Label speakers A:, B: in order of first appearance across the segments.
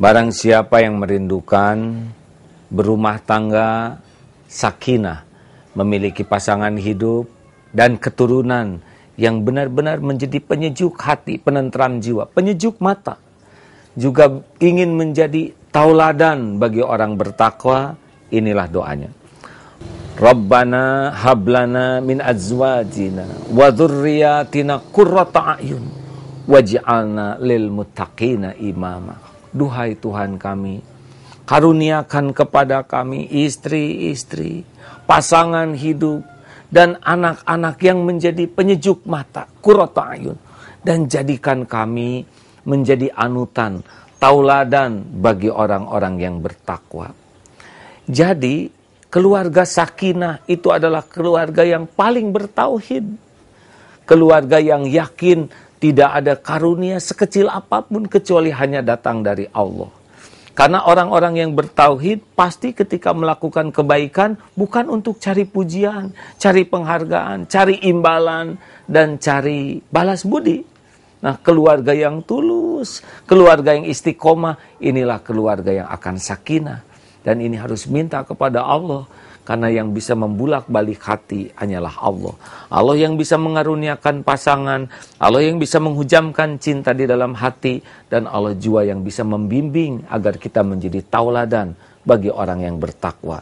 A: Barang siapa yang merindukan berumah tangga sakinah, memiliki pasangan hidup dan keturunan yang benar-benar menjadi penyejuk hati, penentram jiwa, penyejuk mata. Juga ingin menjadi tauladan bagi orang bertakwa, inilah doanya. Rabbana hablana min azwajina wa dzurriyyatina qurrata a'yun waj'alna lil muttaqina imama. Duhai Tuhan kami, karuniakan kepada kami istri-istri, pasangan hidup, dan anak-anak yang menjadi penyejuk mata, kurota ayun. Dan jadikan kami menjadi anutan, tauladan bagi orang-orang yang bertakwa. Jadi keluarga sakinah itu adalah keluarga yang paling bertauhid. Keluarga yang yakin tidak ada karunia sekecil apapun kecuali hanya datang dari Allah. Karena orang-orang yang bertauhid pasti ketika melakukan kebaikan bukan untuk cari pujian, cari penghargaan, cari imbalan, dan cari balas budi. Nah, keluarga yang tulus, keluarga yang istiqomah, inilah keluarga yang akan sakinah. Dan ini harus minta kepada Allah karena yang bisa membulak-balik hati hanyalah Allah. Allah yang bisa mengaruniakan pasangan, Allah yang bisa menghujamkan cinta di dalam hati dan Allah jua yang bisa membimbing agar kita menjadi tauladan bagi orang yang bertakwa.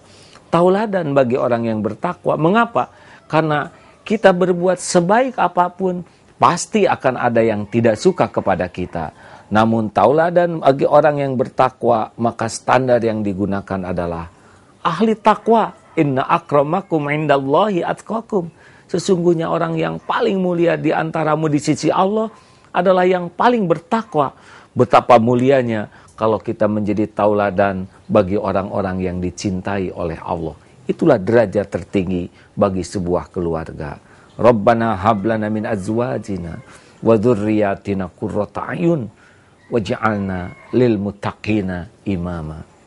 A: Tauladan bagi orang yang bertakwa. Mengapa? Karena kita berbuat sebaik apapun pasti akan ada yang tidak suka kepada kita. Namun tauladan bagi orang yang bertakwa, maka standar yang digunakan adalah ahli takwa Inna akramakum indallahi atqakum. Sesungguhnya orang yang paling mulia di antaramu di sisi Allah adalah yang paling bertakwa. Betapa mulianya kalau kita menjadi tauladan bagi orang-orang yang dicintai oleh Allah. Itulah derajat tertinggi bagi sebuah keluarga. Rabbana hablana min azwajina wa dzurriyyatina qurrata ayun waj'alna lil muttaqina imama.